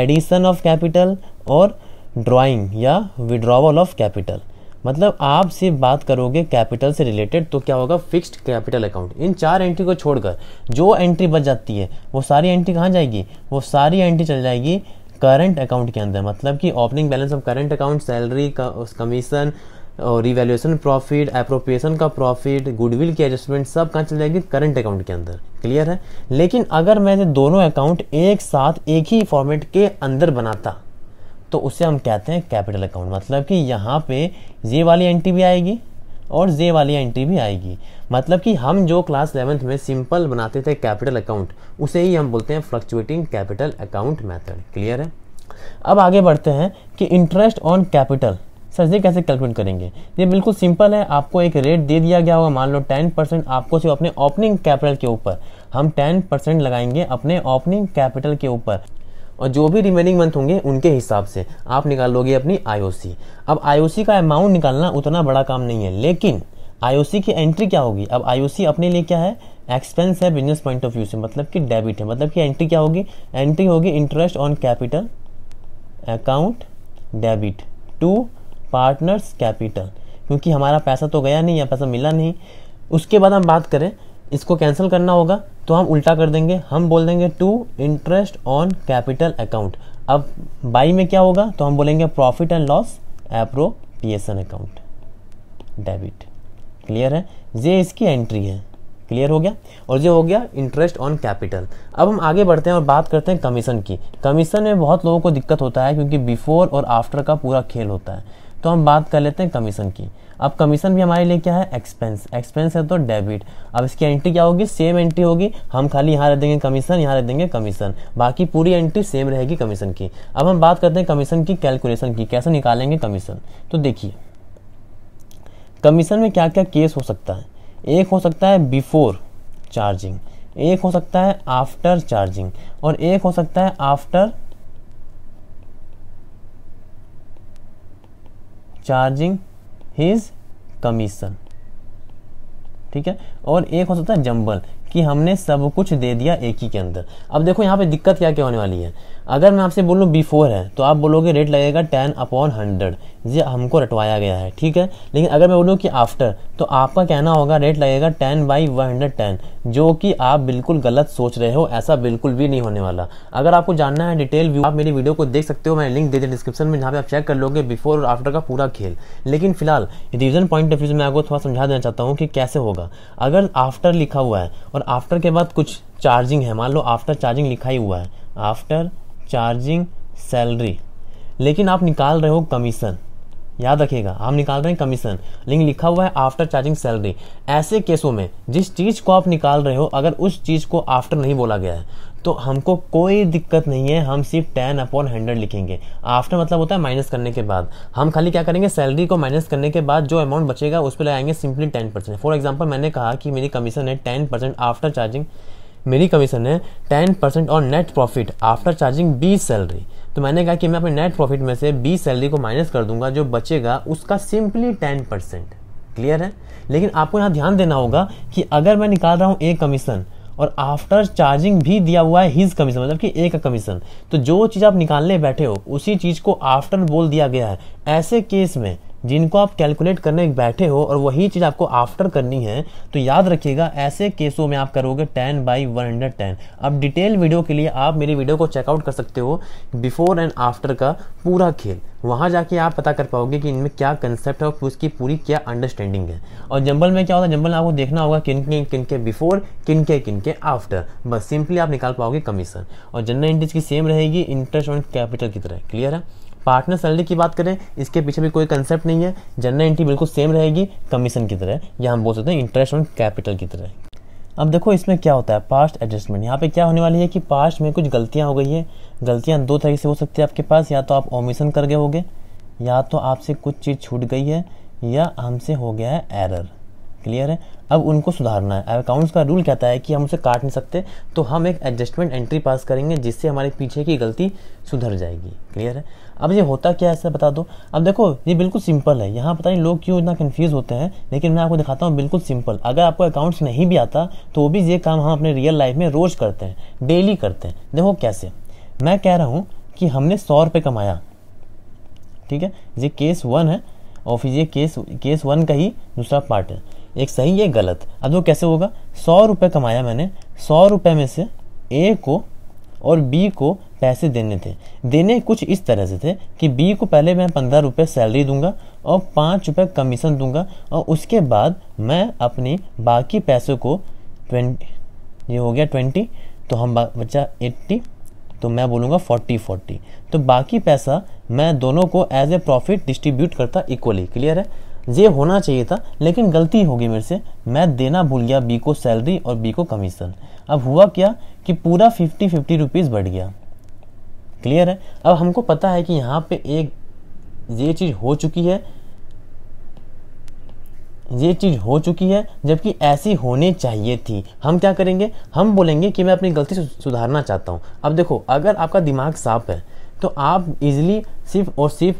addition of capital और ड्राइंग या विड्रॉवल ऑफ कैपिटल मतलब आप सिर्फ बात करोगे कैपिटल से रिलेटेड तो क्या होगा फिक्स्ड कैपिटल अकाउंट इन चार एंट्री को छोड़कर जो एंट्री बच जाती है वो सारी एंट्री कहाँ जाएगी वो सारी एंट्री चल जाएगी करंट अकाउंट के अंदर मतलब कि opening balance of current account salary commission और रिवैल्यूएशन प्रॉफिट अप्रोप्रिएशन का प्रॉफिट गुडविल की एडजस्टमेंट सब कहाँ चल जाएगी करंट अकाउंट के अंदर क्लियर है लेकिन अगर मैंने दोनों अकाउंट एक साथ एक ही फॉर्मेट के अंदर बनाता तो उसे हम कहते हैं कैपिटल अकाउंट मतलब कि यहाँ पे ये वाली एंट्री भी आएगी और जे वाली एंट्री भी आएगी मतलब कि हम जो क्लास इलेवंथ में सिंपल बनाते थे कैपिटल अकाउंट उसे ही हम बोलते हैं fluctuating capital account method clear है अब आगे बढ़ते हैं कि इंटरेस्ट ऑन कैपिटल सजदे कैसे कैलकुलेट करेंगे ये बिल्कुल सिंपल है आपको एक रेट दे दिया गया होगा मान लो टेन परसेंट आपको सिर्फ अपने ओपनिंग कैपिटल के ऊपर हम टेन परसेंट लगाएंगे अपने ओपनिंग कैपिटल के ऊपर और जो भी रिमेनिंग मंथ होंगे उनके हिसाब से आप निकाल लोगे अपनी आई अब आई का अमाउंट निकालना उतना बड़ा काम नहीं है लेकिन आई की एंट्री क्या होगी अब आई अपने लिए क्या है एक्सपेंस है बिजनेस पॉइंट ऑफ व्यू से मतलब कि डेबिट है मतलब कि एंट्री क्या होगी एंट्री होगी interest on capital account debit to partners capital क्योंकि हमारा पैसा तो गया नहीं या पैसा मिला नहीं उसके बाद हम बात करें इसको कैंसिल करना होगा तो हम उल्टा कर देंगे हम बोल देंगे to interest on capital account अब बाई में क्या होगा तो हम बोलेंगे profit and loss appropriation account debit clear है ये इसकी एंट्री है क्लियर हो गया और ये हो गया इंटरेस्ट ऑन कैपिटल अब हम आगे बढ़ते हैं और बात करते हैं कमीशन की कमीशन में बहुत लोगों को दिक्कत होता है क्योंकि बिफोर और आफ्टर का पूरा खेल होता है तो हम बात कर लेते हैं कमीशन की अब कमीशन भी हमारे लिए क्या है एक्सपेंस एक्सपेंस है तो डेबिट अब इसकी एंट्री क्या होगी सेम एंट्री होगी हम खाली यहाँ रह देंगे कमीशन यहाँ रह देंगे कमीशन बाकी पूरी एंट्री सेम रहेगी कमीशन की अब हम बात करते हैं कमीशन की कैलकुलेशन की कैसे निकालेंगे कमीशन तो देखिए कमीशन में क्या क्या केस हो सकता है एक हो सकता है बिफोर चार्जिंग एक हो सकता है आफ्टर चार्जिंग और एक हो सकता है आफ्टर चार्जिंग हीज कमीशन ठीक है और एक हो सकता है जंबल कि हमने सब कुछ दे दिया एक ही के अंदर अब देखो यहाँ पे दिक्कत क्या क्या होने वाली है अगर मैं आपसे बोलूँ बिफोर है तो आप बोलोगे रेट लगेगा टेन अपॉन हंड्रेड ये हमको रटवाया गया है ठीक है लेकिन अगर मैं बोलूँ कि आफ्टर तो आपका कहना होगा रेट लगेगा ten by one hundred ten जो कि आप बिल्कुल गलत सोच रहे हो ऐसा बिल्कुल भी नहीं होने वाला अगर आपको जानना है डिटेल व्यू आप मेरी वीडियो को देख सकते हो मैंने लिंक दे दें डिस्क्रिप्शन में जहाँ पे आप चेक कर लोगे बिफोर और आफ्टर का पूरा खेल लेकिन फिलहाल रिविजन पॉइंट ऑफ व्यू में मैं आपको थोड़ा समझा देना चाहता हूँ कि कैसे होगा अगर आफ्टर लिखा हुआ है और आफ्टर के बाद कुछ चार्जिंग है मान लो आफ्टर चार्जिंग लिखा ही हुआ है आफ्टर चार्जिंग सैलरी लेकिन आप निकाल रहे हो कमीशन याद रखिएगा आप निकाल रहे हैं कमीशन लेकिन लिखा हुआ है आफ्टर चार्जिंग सैलरी ऐसे केसों में जिस चीज़ को आप निकाल रहे हो अगर उस चीज़ को आफ्टर नहीं बोला गया है तो हमको कोई दिक्कत नहीं है हम सिर्फ टेन अपॉन हंड्रेड लिखेंगे आफ्टर मतलब होता है माइनस करने के बाद हम खाली क्या करेंगे सैलरी को माइनस करने के बाद जो अमाउंट बचेगा उस पर लगाएंगे simply ten percent for example मैंने कहा कि मेरी कमीशन है टेन परसेंट आफ्टर चार्जिंग मेरी कमीशन है टेन परसेंट और नेट प्रॉफिट आफ्टर चार्जिंग बीस सैलरी तो मैंने कहा कि मैं अपने नेट प्रॉफिट में से बीस सैलरी को माइनस कर दूंगा जो बचेगा उसका सिंपली टेन परसेंट क्लियर है लेकिन आपको यहाँ ध्यान देना होगा कि अगर मैं निकाल रहा हूँ एक कमीशन और आफ्टर चार्जिंग भी दिया हुआ है हिज कमीशन मतलब कि ए का कमीशन तो जो चीज़ आप निकालने बैठे हो उसी चीज़ को आफ्टर बोल दिया गया है ऐसे केस में जिनको आप कैलकुलेट करने बैठे हो और वही चीज़ आपको आफ्टर करनी है तो याद रखिएगा ऐसे केसों में आप करोगे ten by one hundred ten अब डिटेल वीडियो के लिए आप मेरी वीडियो को चेकआउट कर सकते हो बिफोर एंड आफ्टर का पूरा खेल वहाँ जाके आप पता कर पाओगे कि इनमें क्या कंसेप्ट है और उसकी पूरी क्या अंडरस्टैंडिंग है और जंबल में क्या होता है जंबल में आपको देखना होगा किन के किन के बिफोर किन के किन के आफ्टर बस सिंपली आप निकाल पाओगे कमीशन और जनरल इंटरेस्ट की सेम रहेगी इंटरेस्ट ऑन कैपिटल की तरह क्लियर है पार्टनर सैलरी की बात करें इसके पीछे भी कोई कंसेप्ट नहीं है जनरल एंट्री बिल्कुल सेम रहेगी कमीशन की तरह या हम बोल सकते हैं इंटरेस्ट ऑन कैपिटल की तरह अब देखो इसमें क्या होता है पास्ट एडजस्टमेंट यहाँ पे क्या होने वाली है कि पास्ट में कुछ गलतियाँ हो गई है गलतियाँ दो तरीके से हो सकती है आपके पास या तो आप ओमिशन कर गए होगे या तो आपसे कुछ चीज़ छूट गई है या हमसे हो गया है एरर क्लियर है अब उनको सुधारना है अकाउंट्स का रूल कहता है कि हम उसे काट नहीं सकते तो हम एक एडजस्टमेंट एंट्री पास करेंगे जिससे हमारे पीछे की गलती सुधर जाएगी क्लियर है अब ये होता क्या है ऐसा बता दो अब देखो ये बिल्कुल सिंपल है यहाँ पता नहीं लोग क्यों इतना कन्फ्यूज़ होते हैं लेकिन मैं आपको दिखाता हूँ बिल्कुल सिंपल अगर आपको अकाउंट्स नहीं भी आता तो वो भी ये काम हम अपने रियल लाइफ में रोज़ करते हैं डेली करते हैं देखो कैसे मैं कह रहा हूँ कि हमने सौ रुपये कमाया ठीक है ये केस वन है और फिर ये केस केस वन का ही दूसरा पार्ट है एक सही एक गलत अब वो कैसे होगा सौ रुपये कमाया मैंने सौ रुपये में से ए को और बी को पैसे देने थे देने कुछ इस तरह से थे कि बी को पहले मैं पंद्रह रुपये सैलरी दूंगा और पाँच रुपये कमीशन दूंगा और उसके बाद मैं अपनी बाकी पैसों को ट्वेंटी ये हो गया ट्वेंटी तो हम बच्चा एट्टी तो मैं बोलूँगा फोर्टी फोर्टी तो बाकी पैसा मैं दोनों को एज ए प्रॉफिट डिस्ट्रीब्यूट करता इक्वली क्लियर है ये होना चाहिए था लेकिन गलती होगी मेरे से मैं देना भूल गया बी को सैलरी और बी को कमीशन अब हुआ क्या कि पूरा फिफ्टी फिफ्टी रुपीज़ बढ़ गया क्लियर है अब हमको पता है कि यहाँ पे एक ये चीज़ हो चुकी है ये चीज़ हो चुकी है जबकि ऐसी होनी चाहिए थी हम क्या करेंगे हम बोलेंगे कि मैं अपनी गलती सुधारना चाहता हूँ अब देखो अगर आपका दिमाग साफ है तो आप इजिली सिर्फ और सिर्फ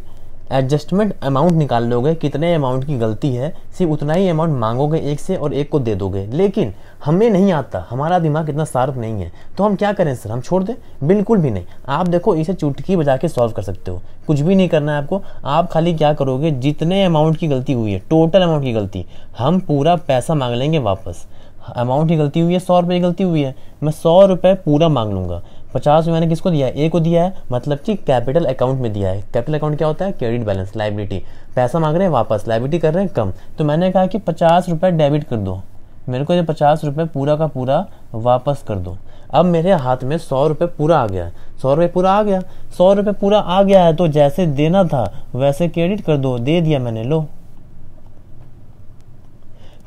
एडजस्टमेंट अमाउंट निकाल लोगे कितने अमाउंट की गलती है सिर्फ उतना ही अमाउंट मांगोगे एक से और एक को दे दोगे लेकिन हमें नहीं आता हमारा दिमाग इतना शार्प नहीं है तो हम क्या करें सर हम छोड़ दें बिल्कुल भी नहीं आप देखो इसे चुटकी बजा के सॉल्व कर सकते हो कुछ भी नहीं करना है आपको आप खाली क्या करोगे जितने अमाउंट की गलती हुई है टोटल अमाउंट की गलती हम पूरा पैसा मांग लेंगे वापस अमाउंट की गलती हुई है सौ रुपये की गलती हुई है मैं सौ रुपये पूरा मांग लूँगा पचास मैंने किसको दिया है ए को दिया है मतलब कि कैपिटल अकाउंट में दिया है कैपिटल अकाउंट क्या होता है क्रेडिट बैलेंस लाइबिलिटी पैसा मांग रहे हैं वापस लाइबिलिटी कर रहे हैं कम तो मैंने कहा कि पचास रुपये डेबिट कर दो मेरे को ये पचास रुपये पूरा का पूरा वापस कर दो अब मेरे हाथ में सौ रुपये पूरा आ गया सौ रुपये पूरा आ गया सौ रुपये पूरा आ गया है तो जैसे देना था वैसे क्रेडिट कर दो दे दिया मैंने लो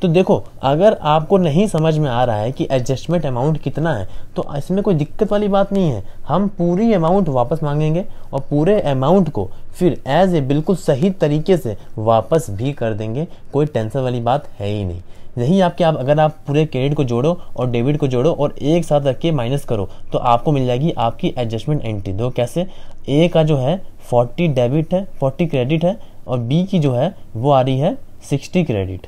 तो देखो अगर आपको नहीं समझ में आ रहा है कि एडजस्टमेंट अमाउंट कितना है तो इसमें कोई दिक्कत वाली बात नहीं है हम पूरी अमाउंट वापस मांगेंगे और पूरे अमाउंट को फिर एज ए बिल्कुल सही तरीके से वापस भी कर देंगे कोई टेंशन वाली बात है ही नहीं यही आपके आप अगर आप पूरे क्रेडिट को जोड़ो और डेबिट को जोड़ो और एक साथ रख के माइनस करो तो आपको मिल जाएगी आपकी एडजस्टमेंट एंट्री दो कैसे ए का जो है फोर्टी डेबिट है फोर्टी क्रेडिट है और बी की जो है वो आ रही है सिक्सटी क्रेडिट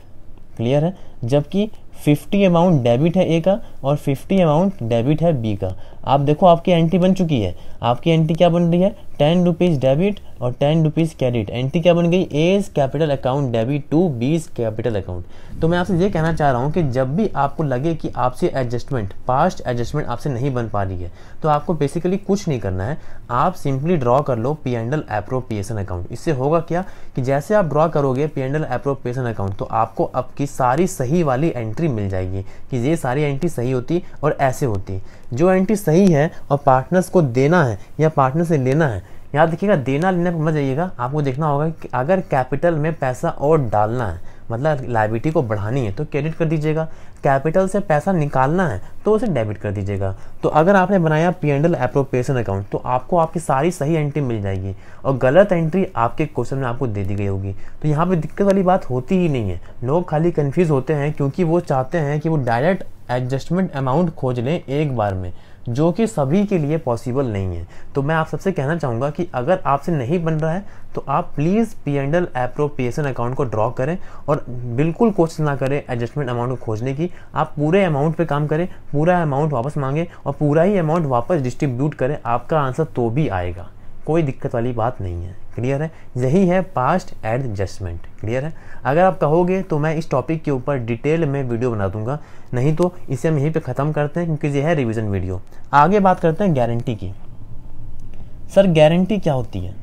क्लियर है जबकि 50 अमाउंट डेबिट है ए का और 50 अमाउंट डेबिट है बी का आप देखो आपकी एंट्री बन चुकी है आपकी एंट्री क्या बन रही है टेन रुपीज़ डेबिट और टेन रुपीज़ क्रेडिट एंट्री क्या बन गई A's capital account debit to B's capital account तो मैं आपसे ये कहना चाह रहा हूँ कि जब भी आपको लगे कि आपसे एडजस्टमेंट पास्ट एडजस्टमेंट आपसे नहीं बन पा रही है तो आपको बेसिकली कुछ नहीं करना है आप सिंपली ड्रॉ कर लो पी एंडल अप्रोप्रिएशन अकाउंट इससे होगा क्या कि जैसे आप ड्रॉ करोगे पी एंडल अप्रोप्रिएशन अकाउंट तो आपको आपकी सारी सही वाली एंट्री मिल जाएगी कि ये सारी एंट्री सही होती और ऐसे होती जो एंट्री सही है और पार्टनर्स को देना है या पार्टनर से लेना है याद देखिएगा देना लेना पर मत जाइएगा आपको देखना होगा कि अगर कैपिटल में पैसा और डालना है मतलब लाइबिलिटी को बढ़ानी है तो क्रेडिट कर दीजिएगा कैपिटल से पैसा निकालना है तो उसे डेबिट कर दीजिएगा तो अगर आपने बनाया पी एंडल अप्रोप्रिएशन अकाउंट तो आपको आपकी सारी सही एंट्री मिल जाएगी और गलत एंट्री आपके क्वेश्चन में आपको दे दी गई होगी तो यहाँ पर दिक्कत वाली बात होती ही नहीं है लोग खाली कन्फ्यूज़ होते हैं क्योंकि वो चाहते हैं कि वो डायरेक्ट एडजस्टमेंट अमाउंट खोज लें एक बार में जो कि सभी के लिए पॉसिबल नहीं है तो मैं आप सबसे कहना चाहूँगा कि अगर आपसे नहीं बन रहा है तो आप please P and L appropriation account को ड्रॉ करें और बिल्कुल कोशिश ना करें एडजस्टमेंट अमाउंट को खोजने की आप पूरे अमाउंट पे काम करें पूरा अमाउंट वापस मांगें और पूरा ही अमाउंट वापस डिस्ट्रीब्यूट करें आपका आंसर तो भी आएगा कोई दिक्कत वाली बात नहीं है क्लियर है यही है पास्ट एडजस्टमेंट क्लियर है अगर आप कहोगे तो मैं इस टॉपिक के ऊपर डिटेल में वीडियो बना दूंगा नहीं तो इसे हम यहीं पे ख़त्म करते हैं क्योंकि यह है रिवीजन वीडियो आगे बात करते हैं गारंटी की सर गारंटी क्या होती है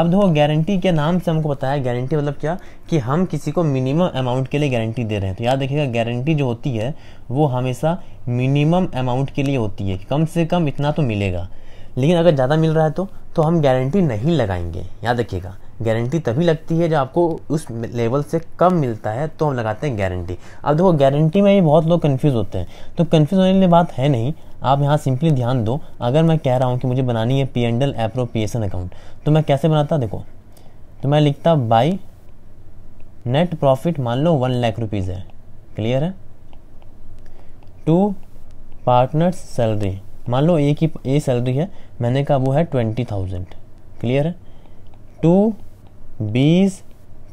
अब देखो गारंटी के नाम से हमको बताया गारंटी मतलब क्या कि हम किसी को मिनिमम अमाउंट के लिए गारंटी दे रहे हैं तो याद रखिएगा गारंटी जो होती है वो हमेशा मिनिमम अमाउंट के लिए होती है कम से कम इतना तो मिलेगा लेकिन अगर ज़्यादा मिल रहा है तो तो हम गारंटी नहीं लगाएंगे याद रखिएगा गारंटी तभी लगती है जब आपको उस लेवल से कम मिलता है तो हम लगाते हैं गारंटी अब देखो गारंटी में भी बहुत लोग कन्फ्यूज़ होते हैं तो कन्फ्यूज़ होने के लिए बात है नहीं आप यहाँ सिंपली ध्यान दो अगर मैं कह रहा हूँ कि मुझे बनानी है पी एंडल एप्रोप्रिएशन अकाउंट तो मैं कैसे बनाता देखो तो मैं लिखता बाई नेट प्रॉफिट मान लो वन लाख रुपीज़ है क्लियर है टू पार्टनर्स सैलरी मान लो ए की ए सैलरी है मैंने कहा वो है ट्वेंटी थाउजेंड क्लियर है टू बीस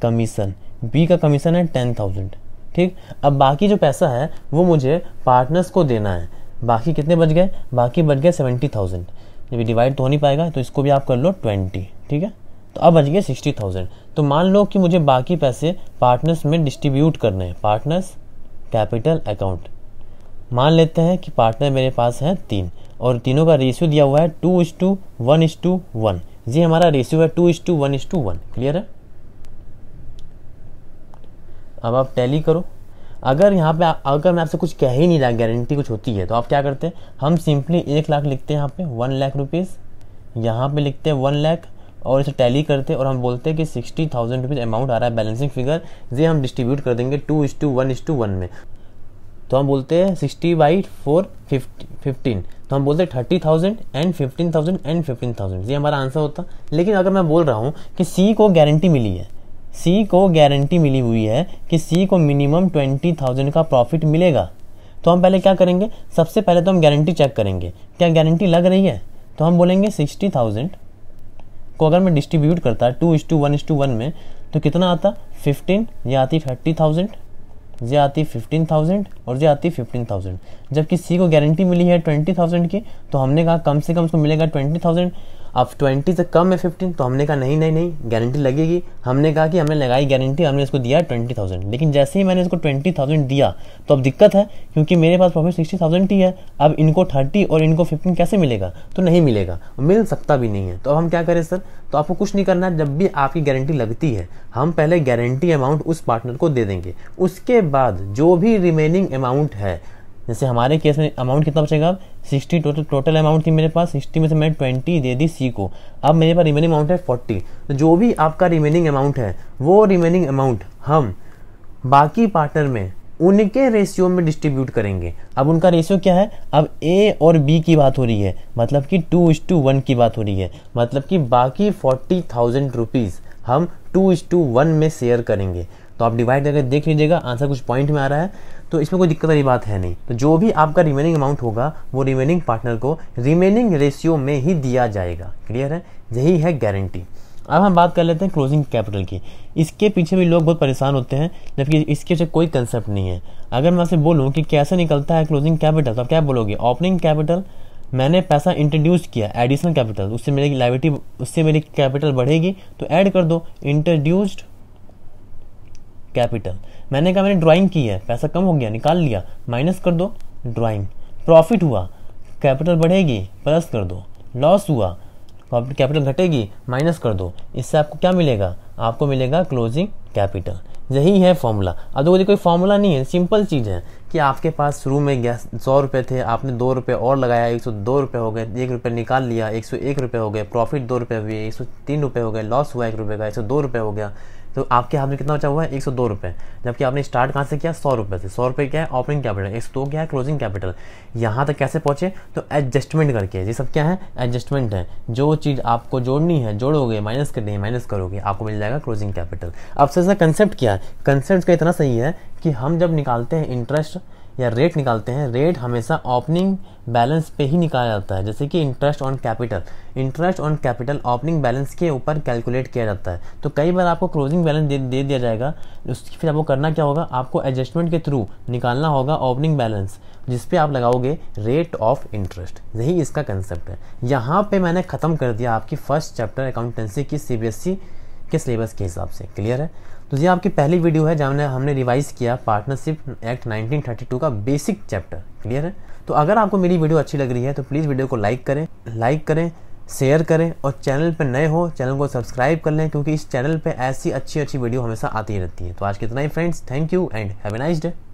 कमीशन बी का कमीशन है टेन थाउजेंड ठीक अब बाकी जो पैसा है वो मुझे पार्टनर्स को देना है बाकी कितने बच गए बाकी बच गए सेवेंटी थाउजेंड जब डिवाइड तो हो नहीं पाएगा तो इसको भी आप कर लो ट्वेंटी ठीक है तो अब बच गए सिक्सटी थाउजेंड तो मान लो कि मुझे बाकी पैसे पार्टनर्स में डिस्ट्रीब्यूट करने हैं पार्टनर्स कैपिटल अकाउंट मान लेते हैं कि पार्टनर मेरे पास है तीन और तीनों का रेशियो दिया हुआ है two is to one is to one ये हमारा रेशियो है two is to one is to one clear है अब आप टैली करो अगर यहाँ पे अगर मैं आपसे कुछ कह ही नहीं रहा गारंटी कुछ होती है तो आप क्या करते हैं हम सिंपली एक लाख लिखते हैं यहाँ पे वन लाख रुपीज़ यहाँ पे लिखते हैं वन लाख और इसे टैली करते हैं और हम बोलते हैं कि सिक्सटी थाउजेंड रुपीज़ अमाउंट आ रहा है बैलेंसिंग फिगर ये हम डिस्ट्रीब्यूट कर देंगे two is to one is to one में तो हम बोलते हैं सिक्सटी बाई फोर फिफ्टीन तो हम बोलते हैं thirty thousand and fifteen thousand and fifteen thousand ये हमारा आंसर होता लेकिन अगर मैं बोल रहा हूँ कि सी को गारंटी मिली है सी को गारंटी मिली हुई है कि सी को मिनिमम ट्वेंटी थाउजेंड का प्रॉफिट मिलेगा तो हम पहले क्या करेंगे सबसे पहले तो हम गारंटी चेक करेंगे क्या गारंटी लग रही है तो हम बोलेंगे सिक्सटी थाउजेंड को अगर मैं डिस्ट्रीब्यूट करता two is to one is to one में तो कितना आता फिफ्टीन या आती थर्टी थाउजेंड जे आती फिफ्टीन थाउजेंड और जे आती फिफ्टीन थाउजेंड जबकि सी को गारंटी मिली है ट्वेंटी थाउजेंड की तो हमने कहा कम से कम उसको मिलेगा ट्वेंटी थाउजेंड अब ट्वेंटी से कम है फिफ्टीन तो हमने कहा नहीं नहीं नहीं गारंटी लगेगी हमने कहा कि हमने लगाई गारंटी हमने इसको दिया ट्वेंटी थाउजेंड लेकिन जैसे ही मैंने इसको ट्वेंटी थाउजेंड दिया तो अब दिक्कत है क्योंकि मेरे पास प्रॉफिट सिक्सटी थाउजेंड ही है अब इनको थर्टी और इनको फिफ्टीन कैसे मिलेगा तो नहीं मिलेगा मिल सकता भी नहीं है तो अब हम क्या करें सर तो आपको कुछ नहीं करना जब भी आपकी गारंटी लगती है हम पहले गारंटी अमाउंट उस पार्टनर को दे देंगे उसके बाद जो भी रिमेनिंग अमाउंट है जैसे हमारे केस में अमाउंट कितना बचेगा अब सिक्सटी टोटल टोटल अमाउंट थी मेरे पास सिक्सटी में से मैंने ट्वेंटी दे दी सी को अब मेरे पास रिमेनिंग अमाउंट है फोर्टी तो जो भी आपका रिमेनिंग अमाउंट है वो रिमेनिंग अमाउंट हम बाकी पार्टनर में उनके रेशियो में डिस्ट्रीब्यूट करेंगे अब उनका रेशियो क्या है अब ए और बी की बात हो रही है मतलब कि टू इज टू वन की बात हो रही है मतलब कि बाकी फोर्टी थाउजेंड रुपीज़ हम टू इज टू वन में शेयर करेंगे तो आप डिवाइड करके देख लीजिएगा आंसर कुछ पॉइंट में आ रहा है तो इसमें कोई दिक्कत वाली बात है नहीं तो जो भी आपका रिमेनिंग अमाउंट होगा वो रिमेनिंग पार्टनर को रिमेनिंग रेशियो में ही दिया जाएगा क्लियर है यही है गारंटी अब हम बात कर लेते हैं क्लोजिंग कैपिटल की इसके पीछे भी लोग बहुत परेशान होते हैं जबकि इसके पीछे कोई कंसेप्ट नहीं है अगर मैं आपसे बोलूँ कि कैसे निकलता है क्लोजिंग कैपिटल तो आप क्या बोलोगे ओपनिंग कैपिटल मैंने पैसा इंट्रोड्यूस किया एडिशनल कैपिटल उससे मेरी लाइविटी उससे मेरी कैपिटल बढ़ेगी तो ऐड कर दो इंट्रोड्यूस्ड कैपिटल मैंने कहा मैंने ड्राइंग की है पैसा कम हो गया निकाल लिया माइनस कर दो ड्राइंग प्रॉफिट हुआ कैपिटल बढ़ेगी प्लस कर दो लॉस हुआ कैपिटल घटेगी माइनस कर दो इससे आपको क्या मिलेगा आपको मिलेगा क्लोजिंग कैपिटल यही है फॉर्मूला अब देखो कोई फॉर्मूला नहीं है सिंपल चीज़ है कि आपके पास शुरू में गैस सौ रुपये थे आपने दो रुपये और लगाया एक सौ दो रुपये हो गए एक रुपये निकाल लिया एक सौ एक रुपये हो गए प्रॉफिट दो रुपये हुए एक सौ तीन रुपये हो गए लॉस हुआ एक रुपये का एक सौ दो रुपये हो गया तो आपके हाथ में कितना बचा हुआ है एक सौ दो रुपये जबकि आपने स्टार्ट कहाँ से किया सौ रुपये से सौ रुपये क्या है ओपनिंग कैपिटल एक सौ दो क्या है क्लोजिंग कैपिटल यहाँ तक कैसे पहुँचे तो एडजस्टमेंट करके ये सब क्या है एडजस्टमेंट है जो चीज़ आपको जोड़नी है जोड़ोगे माइनस करनी है माइनस करोगे आपको मिल जाएगा क्लोजिंग कैपिटल अब सबसे कंसेप्ट क्या है कंसेप्ट का इतना सही है कि हम जब निकालते हैं इंटरेस्ट या रेट निकालते हैं रेट हमेशा ओपनिंग बैलेंस पे ही निकाला जाता है जैसे कि interest on capital interest on capital opening balance के ऊपर कैलकुलेट किया जाता है तो कई बार आपको क्लोजिंग बैलेंस दे, दे दिया जाएगा उसकी फिर आपको करना क्या होगा आपको एडजस्टमेंट के थ्रू निकालना होगा ओपनिंग बैलेंस जिस पे आप लगाओगे रेट ऑफ इंटरेस्ट यही इसका कंसेप्ट है यहाँ पे मैंने ख़त्म कर दिया आपकी फर्स्ट चैप्टर अकाउंटेंसी की सी e के सिलेबस के हिसाब से क्लियर है तो ये आपकी पहली वीडियो है जहाँ हमने रिवाइज़ किया पार्टनरशिप एक्ट 1932 का बेसिक चैप्टर क्लियर है तो अगर आपको मेरी वीडियो अच्छी लग रही है तो प्लीज़ वीडियो को लाइक करें लाइक करें शेयर करें और चैनल पर नए हो चैनल को सब्सक्राइब कर लें क्योंकि इस चैनल पर ऐसी अच्छी अच्छी वीडियो हमेशा आती रहती है तो आज कितना ही friends thank you and have a nice day